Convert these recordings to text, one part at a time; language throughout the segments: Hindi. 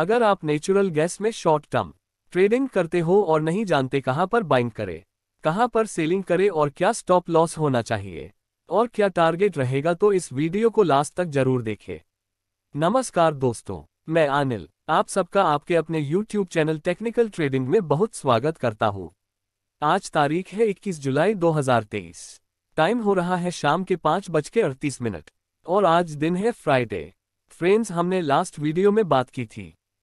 अगर आप नेचुरल गैस में शॉर्ट टर्म ट्रेडिंग करते हो और नहीं जानते कहां पर बाइंग करें कहां पर सेलिंग करें और क्या स्टॉप लॉस होना चाहिए और क्या टारगेट रहेगा तो इस वीडियो को लास्ट तक जरूर देखें नमस्कार दोस्तों मैं आनिल आप सबका आपके अपने यूट्यूब चैनल टेक्निकल ट्रेडिंग में बहुत स्वागत करता हूँ आज तारीख है 21 जुलाई 2023। टाइम हो रहा है शाम के पाँच बज के अड़तीस मिनट और आज दिन है फ्राइडे फ्रेंड्स हमने लास्ट वीडियो में बात की थी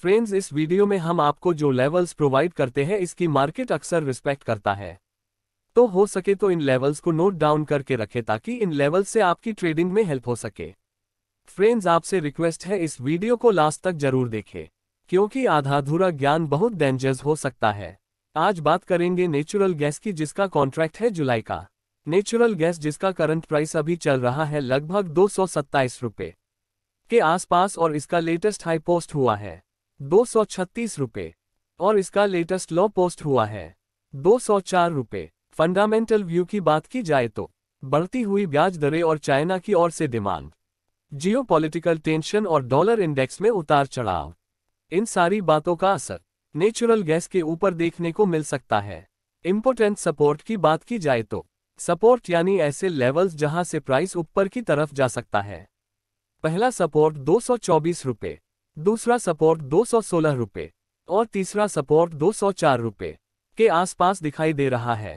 फ्रेंड्स इस वीडियो में हम आपको जो लेवल्स प्रोवाइड करते हैं इसकी मार्केट अक्सर रिस्पेक्ट करता है तो हो सके तो इन लेवल्स को नोट डाउन करके रखें ताकि इन लेवल्स से आपकी ट्रेडिंग में हेल्प हो सके फ्रेंड्स आपसे रिक्वेस्ट है इस वीडियो को लास्ट तक जरूर देखें क्योंकि आधाधूरा ज्ञान बहुत डेंजर्स हो सकता है आज बात करेंगे नेचुरल गैस की जिसका कॉन्ट्रैक्ट है जुलाई का नेचुरल गैस जिसका करंट प्राइस अभी चल रहा है लगभग दो सौ के आसपास और इसका लेटेस्ट हाई पोस्ट हुआ है दो सौ छत्तीस रुपये और इसका लेटेस्ट लॉ पोस्ट हुआ है दो सौ चार रुपये फंडामेंटल व्यू की बात की जाए तो बढ़ती हुई ब्याज दरें और चाइना की ओर से डिमांड जियोपॉलिटिकल टेंशन और डॉलर इंडेक्स में उतार चढ़ाव इन सारी बातों का असर नेचुरल गैस के ऊपर देखने को मिल सकता है इम्पोर्टेंट सपोर्ट की बात की जाए तो सपोर्ट यानी ऐसे लेवल्स जहां से प्राइस ऊपर की तरफ जा सकता है पहला सपोर्ट दो सौ चौबीस रुपये दूसरा सपोर्ट दो सौ सोलह रुपये और तीसरा सपोर्ट दो सौ चार रुपये के आसपास दिखाई दे रहा है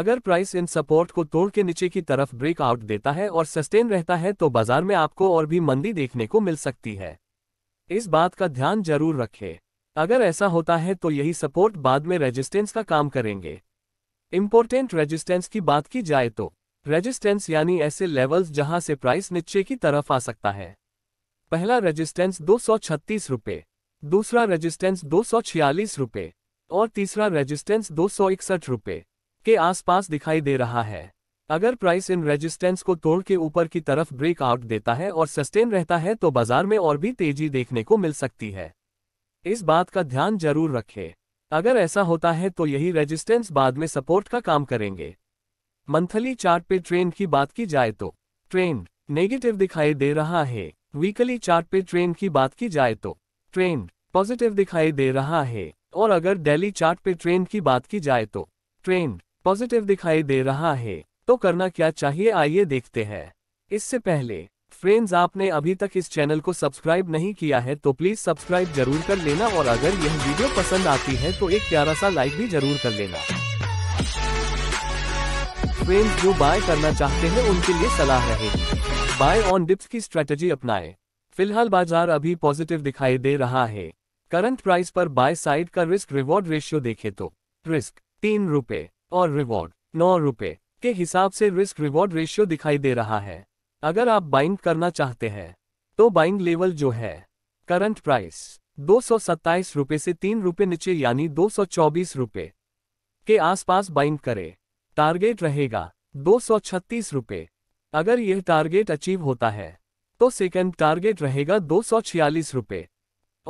अगर प्राइस इन सपोर्ट को तोड़ के नीचे की तरफ ब्रेकआउट देता है और सस्टेन रहता है तो बाजार में आपको और भी मंदी देखने को मिल सकती है इस बात का ध्यान जरूर रखें अगर ऐसा होता है तो यही सपोर्ट बाद में रेजिस्टेंस का काम करेंगे इम्पोर्टेंट रेजिस्टेंस की बात की जाए तो रेजिस्टेंस यानी ऐसे लेवल्स जहां से प्राइस नीचे की तरफ आ सकता है पहला रजिस्टेंस दो सौ छत्तीस दूसरा रजिस्टेंस दो सौ छियालीस और तीसरा रजिस्टेंस दो सौ इकसठ रुपये के आसपास दिखाई दे रहा है अगर प्राइस इन रेजिस्टेंस को तोड़ के ऊपर की तरफ ब्रेकआउट देता है और सस्टेन रहता है तो बाजार में और भी तेजी देखने को मिल सकती है इस बात का ध्यान जरूर रखें अगर ऐसा होता है तो यही रेजिस्टेंस बाद में सपोर्ट का काम करेंगे मंथली चार्ट पे ट्रेंड की बात की जाए तो ट्रेंड नेगेटिव दिखाई दे रहा है वीकली चार्ट पे ट्रेंड की बात की जाए तो ट्रेंड पॉजिटिव दिखाई दे रहा है और अगर डेली चार्ट पे ट्रेंड की बात की जाए तो ट्रेंड पॉजिटिव दिखाई दे रहा है तो करना क्या चाहिए आइए देखते हैं इससे पहले फ्रेंड्स आपने अभी तक इस चैनल को सब्सक्राइब नहीं किया है तो प्लीज सब्सक्राइब जरूर कर लेना और अगर यह वीडियो पसंद आती है तो एक प्यारा सा लाइक भी जरूर कर लेना फ्रेंड्स जो बाय करना चाहते हैं उनके लिए सलाह रहेगी बाय ऑन डिप्स की स्ट्रेटजी अपनाएं फिलहाल बाजार अभी पॉजिटिव दिखाई दे रहा है करंट प्राइस पर बाय साइड का रिस्क रिवॉर्ड रेशियो देखे तो रिस्क तीन रुपए और रिवॉर्ड नौ रुपए के हिसाब से रिस्क रिवॉर्ड रेशियो दिखाई दे रहा है अगर आप बाइंग करना चाहते हैं तो बाइंग लेवल जो है करंट प्राइस दो सौ रुपये से तीन रुपये नीचे यानी दो सौ रुपये के आसपास बाइंग करें टारगेट रहेगा दो सौ रुपये अगर यह टारगेट अचीव होता है तो सेकंड टारगेट रहेगा दो सौ रुपये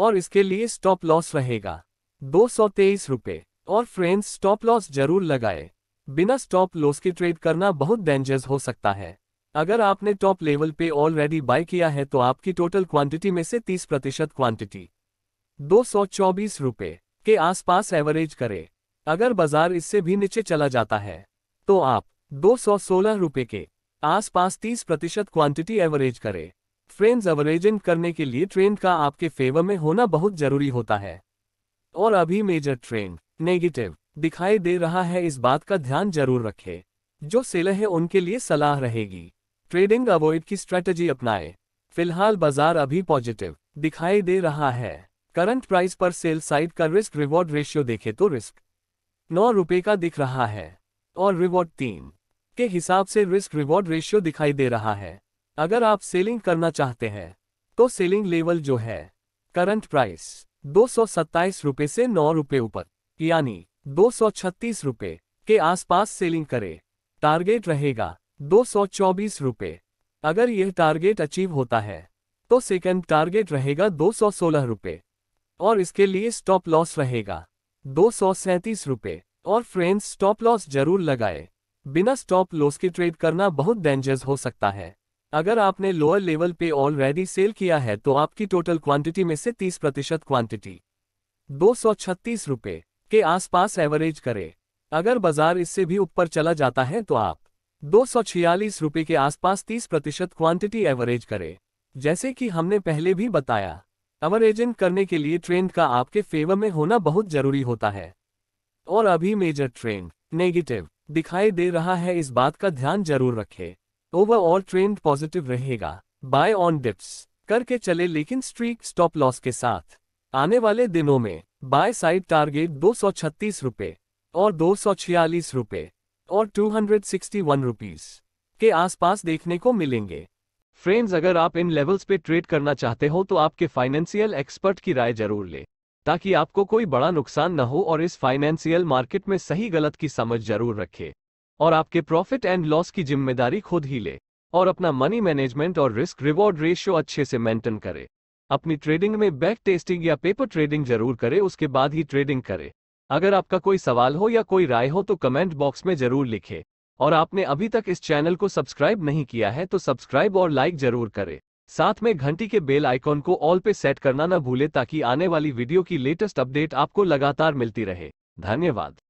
और इसके लिए स्टॉप लॉस रहेगा दो सौ तेईस रुपये और फ्रेंड्स स्टॉप लॉस जरूर लगाए बिना स्टॉप लॉस के ट्रेड करना बहुत डेंजर्स हो सकता है अगर आपने टॉप लेवल पे ऑलरेडी बाय किया है तो आपकी टोटल क्वांटिटी में से 30 प्रतिशत क्वांटिटी दो रुपए के आसपास एवरेज करें अगर बाजार इससे भी नीचे चला जाता है तो आप दो रुपए के आसपास 30 प्रतिशत क्वांटिटी एवरेज करें फ्रेंड्स एवरेजिंग करने के लिए ट्रेंड का आपके फेवर में होना बहुत जरूरी होता है और अभी मेजर ट्रेंड नेगेटिव दिखाई दे रहा है इस बात का ध्यान जरूर रखें जो सेलर है उनके लिए सलाह रहेगी ट्रेडिंग अवॉइड की स्ट्रेटजी अपनाएं फिलहाल बाजार अभी पॉजिटिव दिखाई दे रहा है करंट प्राइस पर सेल साइड का रिस्क रिवॉर्ड रेशियो देखे तो रिस्क नौ रुपये का दिख रहा है और रिवॉर्ड तीन के हिसाब से रिस्क रिवॉर्ड रेशियो दिखाई दे रहा है अगर आप सेलिंग करना चाहते हैं तो सेलिंग लेवल जो है करंट प्राइस दो रुपए से नौ रुपए ऊपर यानी दो रुपए के आसपास सेलिंग करें टारगेट रहेगा दो रुपए अगर यह टारगेट अचीव होता है तो सेकंड टारगेट रहेगा दो रुपए और इसके लिए स्टॉप लॉस रहेगा दो रुपए और फ्रेंड्स स्टॉप लॉस जरूर लगाएं बिना स्टॉप लॉस के ट्रेड करना बहुत डेंजरस हो सकता है अगर आपने लोअर लेवल पे ऑलरेडी सेल किया है तो आपकी टोटल क्वांटिटी में से 30 प्रतिशत क्वांटिटी दो रुपए के आसपास एवरेज करें अगर बाजार इससे भी ऊपर चला जाता है तो आप दो रुपए के आसपास 30 प्रतिशत क्वांटिटी एवरेज करें जैसे कि हमने पहले भी बताया एवरेजिंग करने के लिए ट्रेंड का आपके फेवर में होना बहुत जरूरी होता है और अभी मेजर ट्रेंड नेगेटिव दिखाई दे रहा है इस बात का ध्यान जरूर रखें ओवरऑल ट्रेंड पॉजिटिव रहेगा बाय ऑन डिप्स करके चले लेकिन स्ट्रीक स्टॉप लॉस के साथ आने वाले दिनों में बाय साइड टारगेट दो सौ छत्तीस रुपये और दो सौ छियालीस और two hundred sixty one rupees के आसपास देखने को मिलेंगे फ्रेंड्स अगर आप इन लेवल्स पे ट्रेड करना चाहते हो तो आपके फाइनेंशियल एक्सपर्ट की राय जरूर लें ताकि आपको कोई बड़ा नुकसान न हो और इस फाइनेंशियल मार्केट में सही गलत की समझ जरूर रखे और आपके प्रॉफिट एंड लॉस की जिम्मेदारी खुद ही ले और अपना मनी मैनेजमेंट और रिस्क रिवॉर्ड रेशियो अच्छे से मेंटेन करे अपनी ट्रेडिंग में बैक टेस्टिंग या पेपर ट्रेडिंग जरूर करे उसके बाद ही ट्रेडिंग करे अगर आपका कोई सवाल हो या कोई राय हो तो कमेंट बॉक्स में जरूर लिखे और आपने अभी तक इस चैनल को सब्सक्राइब नहीं किया है तो सब्सक्राइब और लाइक जरूर करें साथ में घंटी के बेल आइकॉन को ऑल पे सेट करना न भूले ताकि आने वाली वीडियो की लेटेस्ट अपडेट आपको लगातार मिलती रहे धन्यवाद